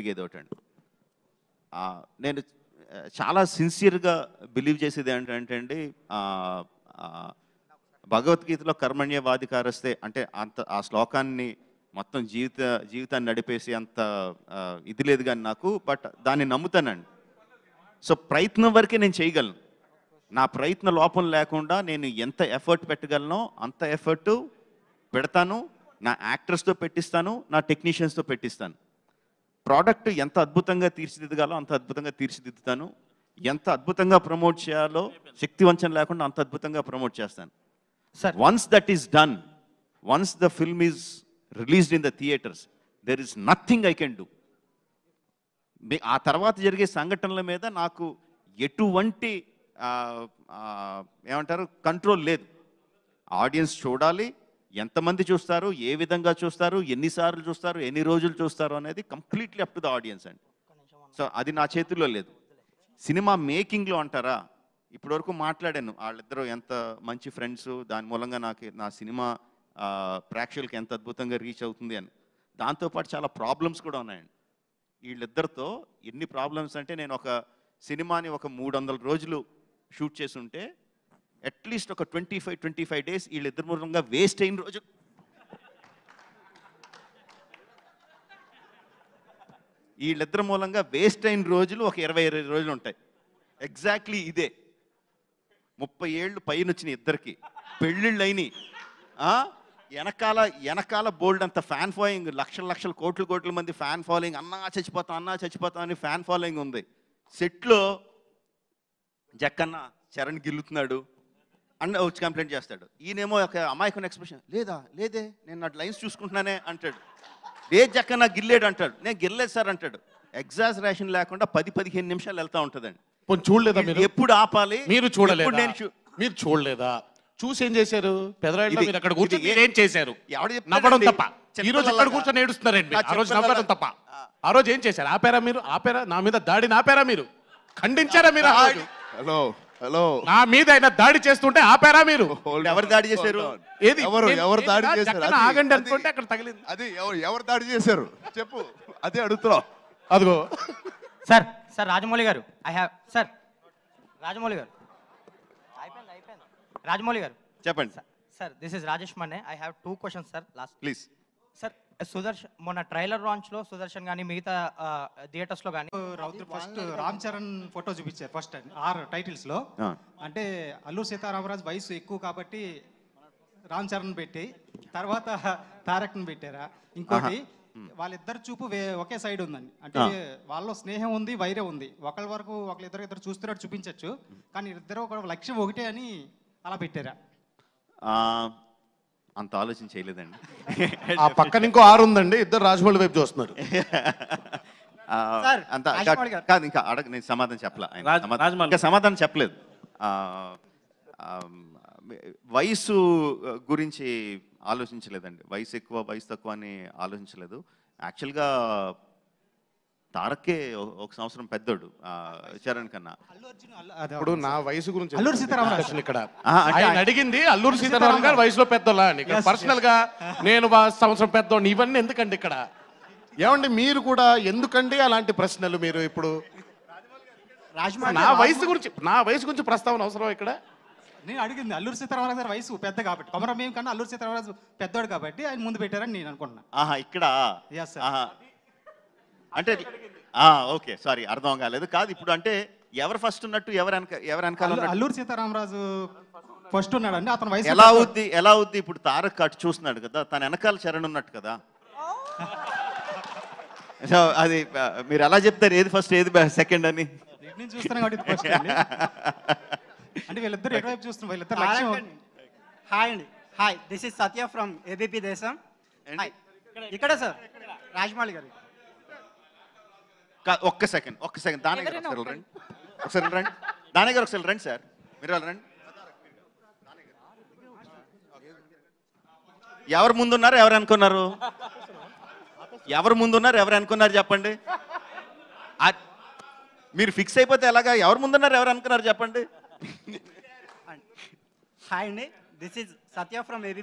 ఒకటి అండి నేను చాలా సిన్సియర్గా బిలీవ్ చేసేది ఏంటంటే అండి భగవద్గీతలో కర్మణ్య వాధికారస్తే అంటే అంత ఆ శ్లోకాన్ని మొత్తం జీవిత జీవితాన్ని నడిపేసి అంత ఇది లేదు కానీ నాకు బట్ దాన్ని నమ్ముతానండి సో ప్రయత్నం వరకే నేను చేయగలను నా ప్రయత్న లోపం లేకుండా నేను ఎంత ఎఫర్ట్ పెట్టగలనో అంత ఎఫర్టు పెడతాను నా యాక్టర్స్తో పెట్టిస్తాను నా టెక్నీషియన్స్తో పెట్టిస్తాను ప్రోడక్ట్ ఎంత అద్భుతంగా తీర్చిదిద్దగాలో అంత అద్భుతంగా తీర్చిదిద్దుతాను ఎంత అద్భుతంగా ప్రమోట్ చేయాలో శక్తి వంచన లేకుండా అంత అద్భుతంగా ప్రమోట్ చేస్తాను sir once that is done once the film is released in the theatres there is nothing I can do ఆ తర్వాత జరిగే సంఘటనల మీద నాకు ఎటువంటి ఏమంటారు కంట్రోల్ లేదు ఆడియన్స్ చూడాలి ఎంతమంది చూస్తారు ఏ విధంగా చూస్తారు ఎన్నిసార్లు చూస్తారు ఎన్ని రోజులు చూస్తారు అనేది completely up to the audience అండి సో అది నా చేతుల్లో లేదు సినిమా మేకింగ్లో అంటారా ఇప్పటివరకు మాట్లాడాను వాళ్ళిద్దరూ ఎంత మంచి ఫ్రెండ్స్ దాని మూలంగా నాకు నా సినిమా ప్రేక్షకులకి ఎంత అద్భుతంగా రీచ్ అవుతుంది అని దాంతోపాటు చాలా ప్రాబ్లమ్స్ కూడా ఉన్నాయండి వీళ్ళిద్దరితో ఎన్ని ప్రాబ్లమ్స్ అంటే నేను ఒక సినిమాని ఒక మూడు వందల రోజులు షూట్ చేసి ఉంటే అట్లీస్ట్ ఒక twenty five twenty five days వీళ్ళిద్దరు మూలంగా వేస్ట్ అయిన రోజు వీళ్ళిద్దరి మూలంగా వేస్ట్ అయిన రోజులు ఒక ఇరవై ఇరవై రోజులు ఉంటాయి ఎగ్జాక్ట్లీ ఇదే ముప్పై ఏళ్ళు పైన వచ్చిన ఇద్దరికి పెళ్ళిళ్ళు వెనకాల వెనకాల బోల్డ్ అంత ఫ్యాన్ ఫాలోయింగ్ లక్షల లక్షల కోట్ల కోట్ల మంది ఫ్యాన్ ఫాలోయింగ్ అన్నా చచ్చిపోతాం అన్నా చచ్చిపోతాం అని ఫ్యాన్ ఫాలోయింగ్ ఉంది సెట్లో జక్కన్న చరణ్ గిల్లుతున్నాడు అన్న వచ్చి కంప్లైంట్ చేస్తాడు ఈయనేమో ఒక అమాయకుని ఎక్స్ప్రెషన్ లేదా లేదే నేను నా లైన్స్ చూసుకుంటున్నానే అంటాడు ఏ జక్క నా గిల్లేడు అంటాడు నేను గిల్లేదు సార్ అంటాడు ఎగ్జాస్ రేషన్ లేకుండా పది పదిహేను నిమిషాలు వెళ్తా ఉంటుందండి కొంచెం చూడలేదా మీరు ఎప్పుడు ఆపాలి మీరు చూడలేదు నేను మీరు చూడలేదా చూసి ఏం చేశారు పెదరాయిలో మీరు అక్కడ కూర్చొని ఏం చేశారు నవ్వడం తప్ప ఈ రోజు అక్కడ కూర్చొని ఏడుస్తున్నారండి ఆ రోజు నవ్వడం తప్ప ఆ రోజు ఏం చేశారు ఆపారా మీరు ఆపారా నా మీద దాడిని ఆపారా మీరు ఖండించారా మీరు హలో హలో నా మీద అయినా దాడి చేస్తుంటే ఆపారా మీరు ఎవరు దాడి చేశారు ఏది ఎవరు ఎవరు దాడి చేశారు ఆగండి అనుకుంటే అక్కడ తగిలింది అది ఎవరు ఎవరు దాడి చేశారు చెప్పు అదే అడుగుతున్నావు అదిగో సార్ సార్ రాజమౌళి గారు ఐ హ్యావ్ సార్ రాజమౌళి గారు అయిపోయింది అయిపోయింది రాజమౌళి గారు చెప్పండి sir sir this is Rajesh Mane I have two questions sir last please sir Sudarshan మొన్న ట్రైలర్ లాంచ్ లో సుదర్శన్ కానీ మిగతా థియేటర్స్ లో గానీ రౌద్ర ఫస్ట్ రామ్ చరణ్ ఫోటో చూపించారు ఫస్ట్ ఆర్ టైటిల్స్ లో అంటే అల్లూరు సీతారామరాజు వయసు ఎక్కువ కాబట్టి రామ్ చరణ్ పెట్టి తర్వాత తారక్ని పెట్టారా ఇంకోటి వాళ్ళిద్దరు చూపు ఒకే సైడ్ ఉందండి అంటే వాళ్ళ స్నేహం ఉంది వైరే ఉంది ఒకళ్ళ వరకు ఒకళ్ళిద్దరు ఇద్దరు చూస్తున్నట్టు చూపించవచ్చు కానీ ఇద్దరు ఒక లక్ష్యం ఒకటే అని అలా పెట్టారా అంత ఆలోచన చేయలేదండి ఆ పక్కన ఇంకో ఆరు ఉందండి ఇద్దరు రాజమౌళి వైపు చూస్తున్నారు అంత కాదు ఇంకా అడగ నేను సమాధానం చెప్పలే ఇంకా సమాధానం చెప్పలేదు వయసు గురించి ఆలోచించలేదండి వయసు ఎక్కువ వయసు తక్కువ అని ఆలోచించలేదు యాక్చువల్గా తారకే ఒక సంవత్సరం పెద్దోడు చరణ్ కన్నా ఇప్పుడు నా వయసు గురించి అల్లూరు సీతారామరాజు ఇక్కడ అడిగింది అల్లూరు సీతారామన్ గారు వయసులో పెద్దోళ్ళ అని పర్సనల్ గా నేను సంవత్సరం పెద్దోడు ఇవన్నీ ఎందుకండి ఇక్కడ ఏమండి మీరు కూడా ఎందుకండి అలాంటి ప్రశ్నలు మీరు ఇప్పుడు నా వయసు గురించి నా వయసు గురించి ప్రస్తావన అవసరం ఇక్కడ నేను అడిగింది అల్లూరు సీతారామరాజు గారు వయసు పెద్ద కాబట్టి కొమరమేం కన్నా అల్లూరు సీతారామరాజు పెద్దోడు కాబట్టి ఆయన ముందు పెట్టారని నేను అనుకుంటున్నాను ఇక్కడ అంటే ఓకే సారీ అర్థం కాలేదు కాదు ఇప్పుడు అంటే ఎవరు ఫస్ట్ ఉన్నట్టు ఎవరు వెనక ఎవరు వెనకాల అల్లూరు సీతారామరాజు ఫస్ట్ ఉన్నాడు అండి అతను వయసు ఎలా అవుద్ది ఎలా అవుద్ది ఇప్పుడు తారక్ అటు చూస్తున్నాడు కదా తన వెనకాల చరణ్ ఉన్నట్టు కదా అది మీరు ఎలా చెప్తారు ఏది ఫస్ట్ ఏది సెకండ్ అని నేను కాబట్టి వీళ్ళిద్దరు హాయ్ అండి hi this is Satya from ABP Desam ఇక్కడ సార్ రాజమౌళి గారు ఒక్క సెకండ్ ఒక్క సెకండ్ దాని గారు ఒకసారి రండి ఒకసారి రండి దాని గారు ఒకసారి రండి సార్ మీరు రండి ఎవరు ముందున్నారు ఎవరు అనుకున్నారు ఎవరు ముందున్నారు ఎవరు అనుకున్నారు చెప్పండి మీరు ఫిక్స్ అయిపోతే ఎలాగా ఎవరు ముందున్నారు ఎవరు అనుకున్నారు చెప్పండి హాయ్ అండి this is Satya from AB